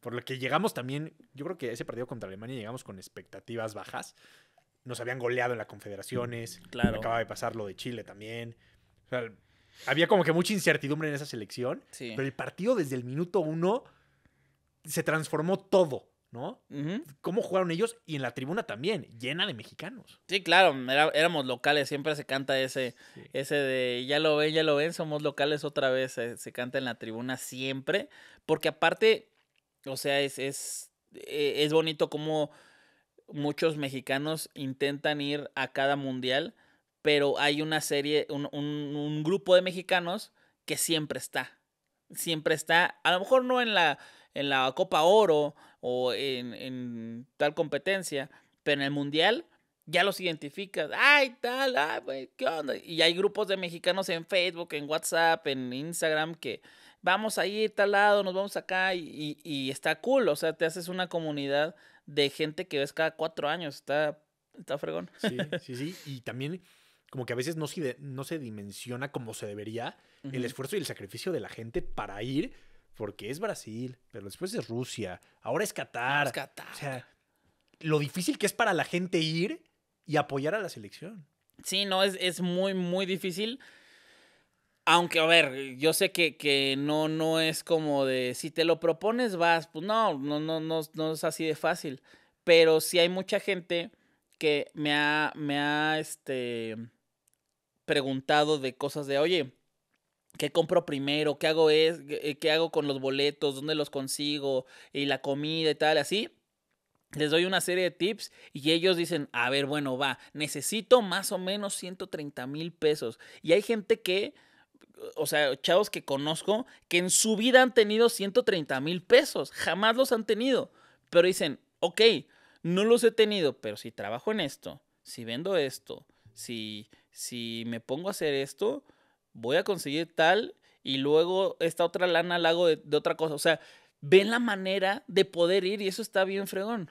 Por lo que llegamos también, yo creo que ese partido contra Alemania llegamos con expectativas bajas. Nos habían goleado en las confederaciones. Mm, claro. Acaba de pasar lo de Chile también. había como que mucha incertidumbre en esa selección. Pero el partido desde el minuto uno se transformó todo. ¿no? ¿Cómo jugaron ellos? Y en la tribuna también, llena de mexicanos. Sí, claro, éramos locales, siempre se canta ese, ese de ya lo ven, ya lo ven, somos locales otra vez, eh, se, canta en la tribuna siempre, porque aparte o sea, es, es, eh, bonito como muchos mexicanos intentan ir a cada mundial, pero hay una serie, un, grupo de mexicanos que siempre está. Siempre está, a lo mejor no en la, en la Copa Oro o en, tal competencia, pero en el mundial ya los identificas. Ay, tal, ay, ¿qué onda? Y hay grupos de mexicanos en Facebook, en WhatsApp, en Instagram que vamos a ir tal lado, nos vamos acá y, y, está cool, o sea, te haces una comunidad de gente que ves cada cuatro años, está, está fregón. Sí, sí, sí, y también como que a veces no se, no se dimensiona como se debería el esfuerzo y el sacrificio de la gente para ir, porque es Brasil, pero después es Rusia, ahora es Qatar. Es Qatar. O sea, lo difícil que es para la gente ir y apoyar a la selección. Sí, no, es, es muy, muy difícil. Aunque, a ver, yo sé que, no, no es como de si te lo propones, vas. Pues no, no, no, no, no es así de fácil. Pero sí hay mucha gente que me ha, me ha este, preguntado de cosas de, oye, ¿Qué compro primero? ¿Qué hago es? Eh, ¿Qué hago con los boletos? ¿Dónde los consigo? Y la comida y tal, así. Les doy una serie de tips y ellos dicen, a ver, bueno, va, necesito más o menos 130 mil pesos. Y hay gente que o sea, chavos que conozco que en su vida han tenido 130 mil pesos, jamás los han tenido, pero dicen, ok, no los he tenido, pero si trabajo en esto, si vendo esto, si, si me pongo a hacer esto, voy a conseguir tal y luego esta otra lana la hago de otra cosa, o sea, ven la manera de poder ir y eso está bien fregón.